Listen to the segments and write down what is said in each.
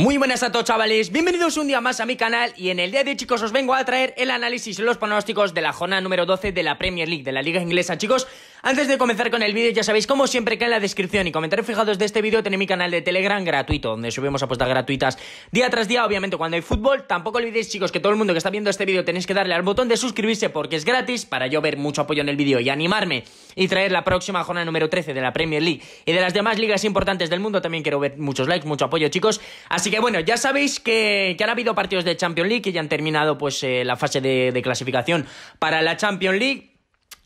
Muy buenas a todos chavales, bienvenidos un día más a mi canal y en el día de hoy chicos os vengo a traer el análisis y los pronósticos de la jornada número 12 de la Premier League de la liga inglesa chicos Antes de comenzar con el vídeo ya sabéis como siempre que en la descripción y comentarios fijados de este vídeo tenéis mi canal de Telegram gratuito Donde subimos apuestas gratuitas día tras día obviamente cuando hay fútbol Tampoco olvidéis chicos que todo el mundo que está viendo este vídeo tenéis que darle al botón de suscribirse porque es gratis Para yo ver mucho apoyo en el vídeo y animarme y traer la próxima jornada número 13 de la Premier League Y de las demás ligas importantes del mundo también quiero ver muchos likes, mucho apoyo chicos Así que bueno, ya sabéis que, ya han habido partidos de Champions League y ya han terminado pues eh, la fase de, clasificación para la Champions League.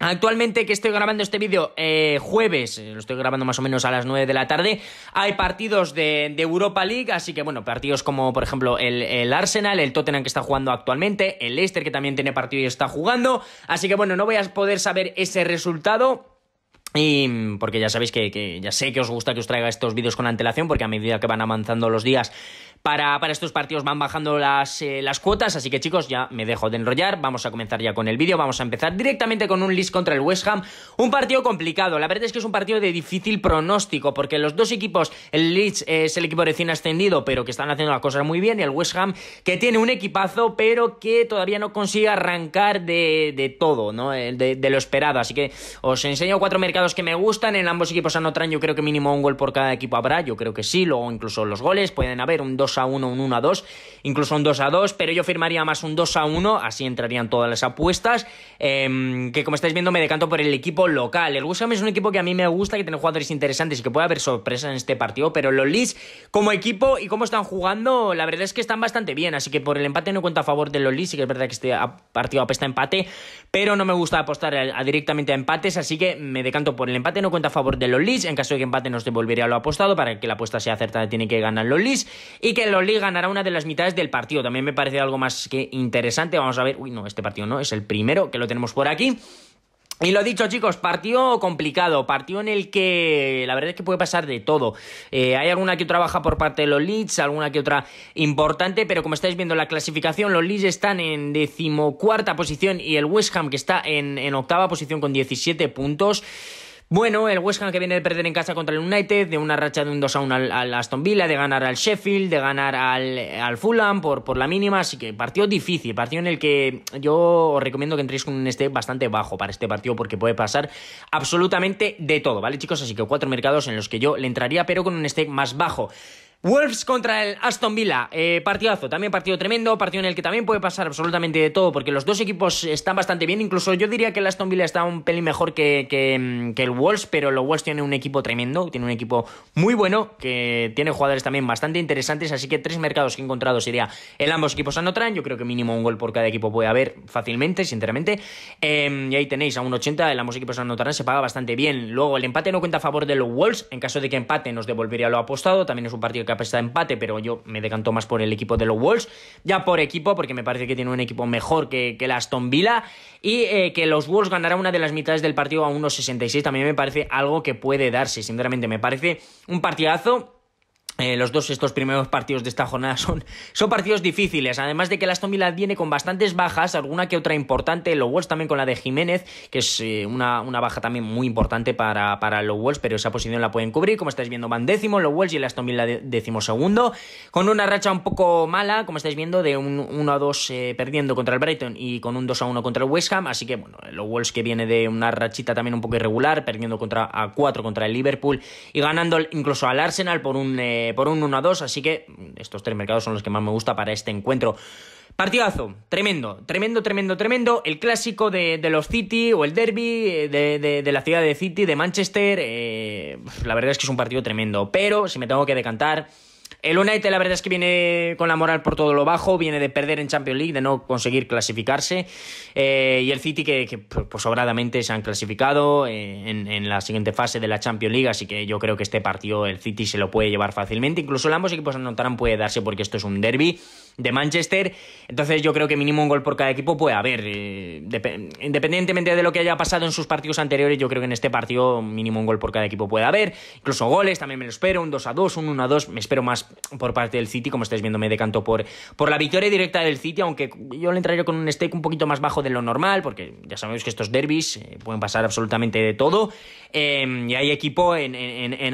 Actualmente que estoy grabando este vídeo eh, jueves, eh, lo estoy grabando más o menos a las 9 de la tarde, hay partidos de, Europa League, así que bueno, partidos como por ejemplo el, el, Arsenal, el Tottenham que está jugando actualmente, el Leicester que también tiene partido y está jugando, así que bueno, no voy a poder saber ese resultado. Y porque ya sabéis que, ya sé que os gusta que os traiga estos vídeos con antelación, porque a medida que van avanzando los días para, estos partidos van bajando las, eh, las cuotas. Así que chicos, ya me dejo de enrollar. Vamos a comenzar ya con el vídeo. Vamos a empezar directamente con un Leeds contra el West Ham. Un partido complicado. La verdad es que es un partido de difícil pronóstico porque los dos equipos, el Leeds eh, es el equipo recién ascendido, pero que están haciendo las cosas muy bien, y el West Ham que tiene un equipazo, pero que todavía no consigue arrancar de, todo, ¿no? Eh, de, lo esperado. Así que os enseño cuatro mercados que me gustan. En ambos equipos anotan, yo creo que mínimo un gol por cada equipo habrá. Yo creo que sí. Luego incluso los goles pueden haber un 2 a 1, un 1 a 2, incluso un 2 a 2, pero yo firmaría más un 2 a 1, así entrarían todas las apuestas. Em, que como estáis viendo, me decanto por el equipo local. El Wusham es un equipo que a mí me gusta, que tiene jugadores interesantes y que puede haber sorpresas en este partido, pero los Leeds, como equipo y cómo están jugando, la verdad es que están bastante bien, así que por el empate no cuenta a favor de los Leeds, y que es verdad que este partido apesta a empate, pero no me gusta apostar directamente a empates, así que me decanto por el empate, no cuenta a favor de los Leeds. En caso de que empate, nos devolvería lo apostado para que la apuesta sea acertada, tiene que ganar los Leeds. Y que el Liga ganará una de las mitades del partido. También me parece algo más que interesante. Vamos a ver. Uy, no, este partido no, es el primero que lo tenemos por aquí. Y lo dicho, chicos, partido complicado, partido en el que la verdad es que puede pasar de todo. Eh, hay alguna que otra baja por parte de los Leeds, alguna que otra importante, pero como estáis viendo la clasificación, los Leeds están en decimocuarta posición y el West Ham que está en, en octava posición con 17 puntos. Bueno, el West Ham que viene de perder en casa contra el United, de una racha de un 2 a 1 al, Aston Villa, de ganar al Sheffield, de ganar al, Fulham por, la mínima, así que partido difícil, partido en el que yo os recomiendo que entréis con un stake bastante bajo para este partido porque puede pasar absolutamente de todo, ¿vale chicos? Así que cuatro mercados en los que yo le entraría, pero con un stake más bajo. Wolves contra el Aston Villa, eh, partidazo, también partido tremendo, partido en el que también puede pasar absolutamente de todo, porque los dos equipos están bastante bien, incluso yo diría que el Aston Villa está un pelín mejor que, mm, el Wolves, pero los Wolves Tiene un equipo tremendo, tiene un equipo muy bueno, que tiene jugadores también bastante interesantes, así que tres mercados que he encontrado sería el ambos equipos anotarán, yo creo que mínimo un gol por cada equipo puede haber fácilmente, sinceramente, em, y ahí tenéis a un 80, el ambos equipos anotarán, se paga bastante bien, luego el empate no cuenta a favor de los Wolves, en caso de que empate nos devolvería lo apostado, también es un partido ha de empate, pero yo me decanto más por el equipo de los Wolves, ya por equipo, porque me parece que tiene un equipo mejor que, la el Aston Villa, y eh, que los Wolves ganarán una de las mitades del partido a 1.66, también me parece algo que puede darse, sinceramente me parece un partidazo eh, los dos estos primeros partidos de esta jornada son, son partidos difíciles, además de que el Aston Villa viene con bastantes bajas, alguna que otra importante, los Wolves también con la de Jiménez, que es eh, una, baja también muy importante para, para los Wolves, pero esa posición la pueden cubrir, como estáis viendo van décimo los Wolves y el Aston Villa décimo segundo, con una racha un poco mala, como estáis viendo, de un 1 a 2 eh, perdiendo contra el Brighton y con un 2 a 1 contra el West Ham, así que bueno, los Wolves que viene de una rachita también un poco irregular, perdiendo contra a 4 contra el Liverpool y ganando incluso al Arsenal por un eh, por un 1 a 2. Así que estos tres mercados son los que más me gusta para este encuentro. Partidazo, tremendo, tremendo, tremendo, tremendo. El clásico de, los City o el derby eh, de, de, la ciudad de City, de Manchester. Eh, la verdad es que es un partido tremendo. Pero si me tengo que decantar, el United la verdad es que viene con la moral por todo lo bajo, viene de perder en Champions League, de no conseguir clasificarse. Eh, y el City que, pues, pues, sobradamente se han clasificado eh, en, la siguiente fase de la Champions League, así que yo creo que este partido el City se lo puede llevar fácilmente. Incluso el ambos equipos anotarán puede darse porque esto es un derby de Manchester. Entonces yo creo que mínimo un gol por cada equipo puede haber. Eh, independientemente de lo que haya pasado en sus partidos anteriores, yo creo que en este partido mínimo un gol por cada equipo puede haber. Incluso goles, también me lo espero. Un 2 a 2, un 1 a 2. Me espero más por parte del City. Como estáis viendo, me decanto por, por la victoria directa del City, aunque yo le entraría con un stake un poquito más bajo de lo normal, porque ya sabemos que estos derbis eh, pueden pasar absolutamente de todo. Eh, y hay equipo en,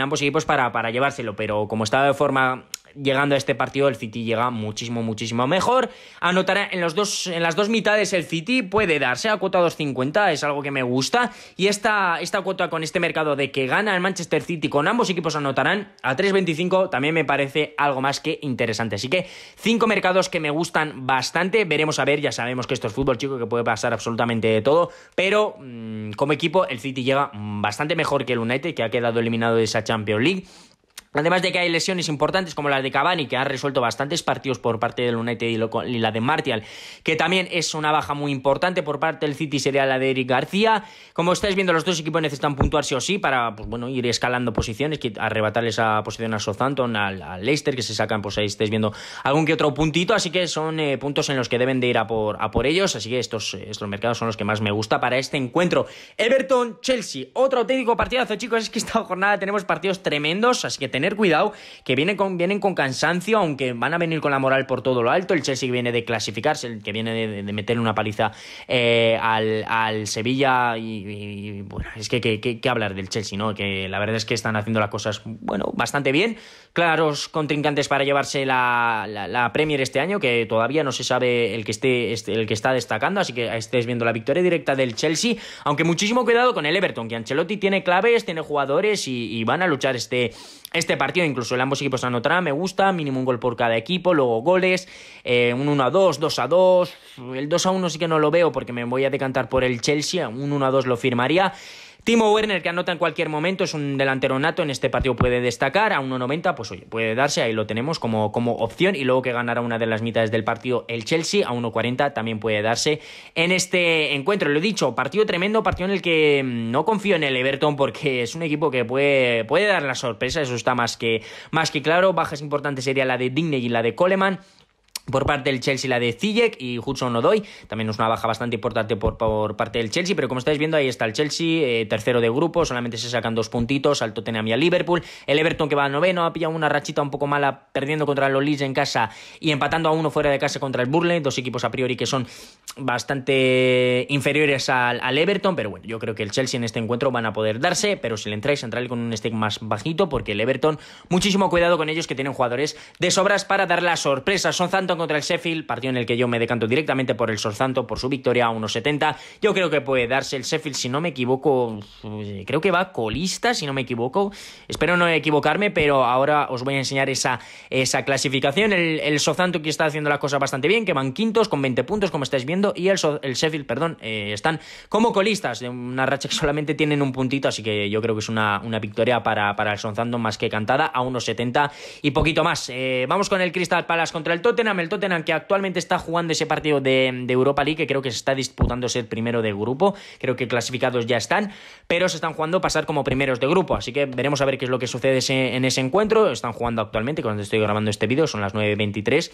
ambos equipos para, para llevárselo, pero como estaba de forma llegando a este partido el City llega muchísimo, muchísimo mejor. Anotará en, las dos mitades el City, puede darse a cuota 2.50, es algo que me gusta. Y esta, cuota con este mercado de que gana el Manchester City con ambos equipos anotarán a 3.25 también me parece algo más que interesante. Así que cinco mercados que me gustan bastante, veremos a ver, ya sabemos que esto es fútbol chico, que puede pasar absolutamente de todo, pero mm, como equipo el City llega bastante mejor que el United, que ha quedado eliminado de esa Champions League. Además de que hay lesiones importantes como la de Cavani, que ha resuelto bastantes partidos por parte del United y, la de Martial, que también es una baja muy importante por parte del City, sería la de Eric García. Como estáis viendo, los dos equipos necesitan puntuar sí o sí para pues, bueno, ir escalando posiciones, arrebatarle esa posición a Southampton, a Leicester, que se sacan, pues ahí estáis viendo algún que otro puntito. Así que son eh, puntos en los que deben de ir a por, a por ellos. Así que estos, estos mercados son los que más me gusta para este encuentro. Everton-Chelsea, otro auténtico partidazo, chicos. Es que esta jornada tenemos partidos tremendos, así que tener cuidado, que vienen con, vienen con cansancio, aunque van a venir con la moral por todo lo alto. El Chelsea viene de clasificarse, el que viene de, meter meterle una paliza eh, al, al, Sevilla. Y, bueno, es que, que, hablar del Chelsea, ¿no? Que la verdad es que están haciendo las cosas, bueno, bastante bien claros contrincantes para llevarse la, Premier este año, que todavía no se sabe el que, esté, este, el que está destacando, así que estés viendo la victoria directa del Chelsea, aunque muchísimo cuidado con el Everton, que Ancelotti tiene claves, tiene jugadores y, van a luchar este, este, partido, incluso el ambos equipos anotarán me gusta, mínimo un gol por cada equipo, luego goles, eh, un 1 a 2, 2 a 2, el 2 a 1 sí que no lo veo porque me voy a decantar por el Chelsea, un 1 a 2 lo firmaría. Timo Werner, que anota en cualquier momento, es un delantero nato, en este partido puede destacar, a 1.90, pues oye, puede darse, ahí lo tenemos como, opción, y luego que ganará una de las mitades del partido el Chelsea, a 1.40 también puede darse en este encuentro. Lo he dicho, partido tremendo, partido en el que mm, no confío en el Everton porque es un equipo que puede, dar la sorpresa, eso está más que, más que claro, bajas importantes sería la de Digne y la de Coleman, por parte del Chelsea la de Ziyech y Hudson Odoi también es una baja bastante importante por, parte del Chelsea, pero como estáis viendo ahí está el Chelsea, eh, tercero de grupo, solamente se sacan dos puntitos alto Tottenham a Liverpool, el Everton que va a noveno ha pillado una rachita un poco mala perdiendo contra los Leeds en casa y empatando a uno fuera de casa contra el Burnley, dos equipos a priori que son bastante inferiores al, Everton, pero bueno, yo creo que el Chelsea en este encuentro van a poder darse, pero si le entráis, entráis con un stake más bajito porque el Everton, muchísimo cuidado con ellos que tienen jugadores de sobras para dar la sorpresa, son contra el Sheffield, partido en el que yo me decanto directamente por el Southampton por su victoria a 1.70. Yo creo que puede darse el Sheffield, si no me equivoco, pues, eh, creo que va colista, si no me equivoco. Espero no equivocarme, pero ahora os voy a enseñar esa, esa clasificación. El, el que está haciendo las cosas bastante bien, que van quintos con 20 puntos, como estáis viendo, y el, el Sheffield, perdón, eh, están como colistas de una racha que solamente tienen un puntito, así que yo creo que es una, una victoria para, para el Southampton más que cantada a 1.70 y poquito más. Eh, vamos con el Crystal Palace contra el Tottenham el Tottenham que actualmente está jugando ese partido de, Europa League, que creo que se está disputando ser primero de grupo, creo que clasificados ya están, pero se están jugando pasar como primeros de grupo, así que veremos a ver qué es lo que sucede en ese encuentro, están jugando actualmente, cuando estoy grabando este vídeo, son las 9.23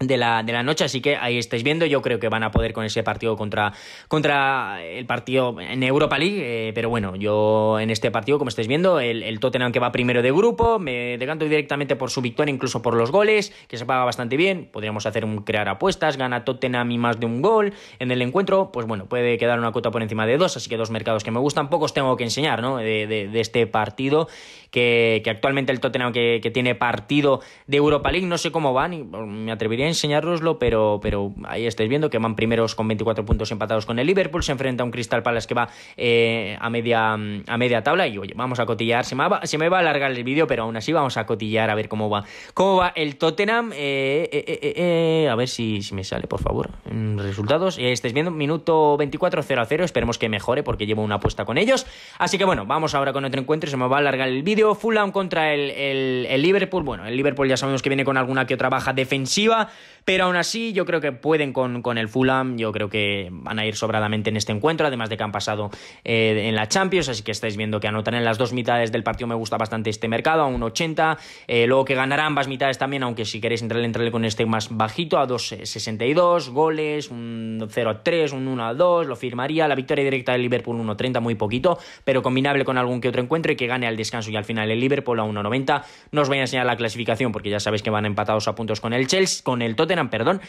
de la, de la noche, así que ahí estáis viendo, yo creo que van a poder con ese partido contra, contra el partido en Europa League, eh, pero bueno, yo en este partido, como estáis viendo, el, Tottenham que va primero de grupo, me decanto directamente por su victoria, incluso por los goles, que se paga bastante bien, podríamos hacer un crear apuestas, gana Tottenham y más de un gol en el encuentro, pues bueno, puede quedar una cuota por encima de dos, así que dos mercados que me gustan, pocos tengo que enseñar, ¿no? De, de, de este partido, que, actualmente el Tottenham que, tiene partido de Europa League, no sé cómo van, y me atrevería enseñaroslo, pero, pero ahí estáis viendo que van primeros con 24 puntos empatados con el Liverpool, se enfrenta a un Crystal Palace que va eh, a, media, a media tabla y oye, vamos a cotillar, se me va, se me va a alargar el vídeo, pero aún así vamos a cotillar a ver cómo va, cómo va el Tottenham, eh, eh, a ver si, me sale, por favor, resultados, estáis viendo, minuto 24, 0 a 0, esperemos que mejore porque llevo una apuesta con ellos, así que bueno, vamos ahora con otro encuentro, se me va a alargar el vídeo, Fulham contra el Liverpool, bueno, el Liverpool ya sabemos que viene con alguna que otra baja defensiva, pero aún así, yo creo que pueden con, con el Fulham. Yo creo que van a ir sobradamente en este encuentro, además de que han pasado eh, en la Champions. Así que estáis viendo que anotan en las dos mitades del partido. Me gusta bastante este mercado, a un 80. Eh, luego que ganará ambas mitades también, aunque si queréis entrarle, entrarle con este más bajito, a 2.62. Eh, goles, un 0 a 3, un 1 a 2. Lo firmaría. La victoria directa del Liverpool 1.30, muy poquito, pero combinable con algún que otro encuentro y que gane al descanso y al final el Liverpool a 1.90. No os voy a enseñar la clasificación porque ya sabéis que van empatados a puntos con el Chelsea, con el Tottenham, perdón.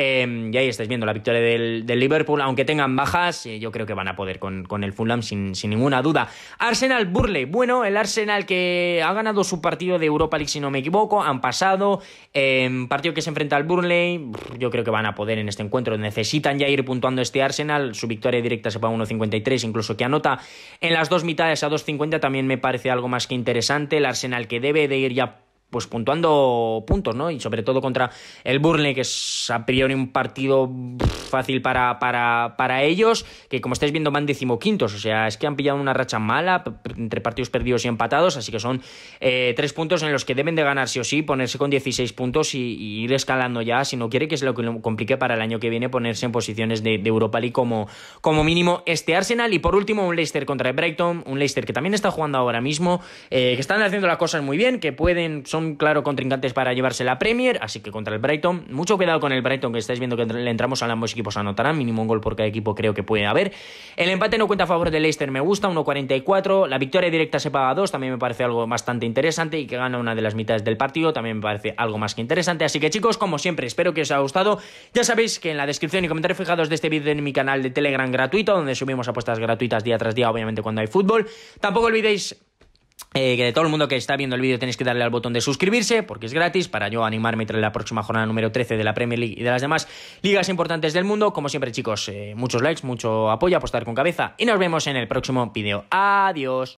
Em, y ahí estáis viendo la victoria del, Liverpool, aunque tengan bajas, eh, yo creo que van a poder con, el Fulham sin, ninguna duda. Arsenal Burley, bueno, el Arsenal que ha ganado su partido de Europa League, si no me equivoco, han pasado, em, partido que se enfrenta al Burley, yo creo que van a poder en este encuentro, necesitan ya ir puntuando este Arsenal, su victoria directa se a 1.53, incluso que anota en las dos mitades a 2.50 también me parece algo más que interesante, el Arsenal que debe de ir ya pues puntuando puntos, ¿no? Y sobre todo contra el Burnley, que es a priori un partido fácil para, para, para ellos, que como estáis viendo van decimoquintos, o sea, es que han pillado una racha mala entre partidos perdidos y empatados, así que son eh, tres puntos en los que deben de ganar sí o sí, ponerse con 16 puntos y, ir escalando ya, si no quiere que se lo complique para el año que viene ponerse en posiciones de, Europa League como, como mínimo este Arsenal. Y por último, un Leicester contra el Brighton, un Leicester que también está jugando ahora mismo, eh, que están haciendo las cosas muy bien, que pueden... Son son claro contrincantes para llevarse la Premier, así que contra el Brighton, mucho cuidado con el Brighton, que estáis viendo que le entramos a ambos equipos anotarán, mínimo un gol por cada equipo creo que puede haber. El empate no cuenta a favor del Leicester, me gusta, 1.44, la victoria directa se paga a 2, también me parece algo bastante interesante y que gana una de las mitades del partido, también me parece algo más que interesante. Así que chicos, como siempre, espero que os haya gustado. Ya sabéis que en la descripción y comentarios fijados de este vídeo en mi canal de Telegram gratuito, donde subimos apuestas gratuitas día tras día, obviamente cuando hay fútbol. Tampoco olvidéis eh, que de todo el mundo que está viendo el vídeo tenéis que darle al botón de suscribirse porque es gratis para yo animarme y la próxima jornada número 13 de la Premier League y de las demás ligas importantes del mundo. Como siempre chicos, eh, muchos likes, mucho apoyo, apostar con cabeza y nos vemos en el próximo vídeo. Adiós.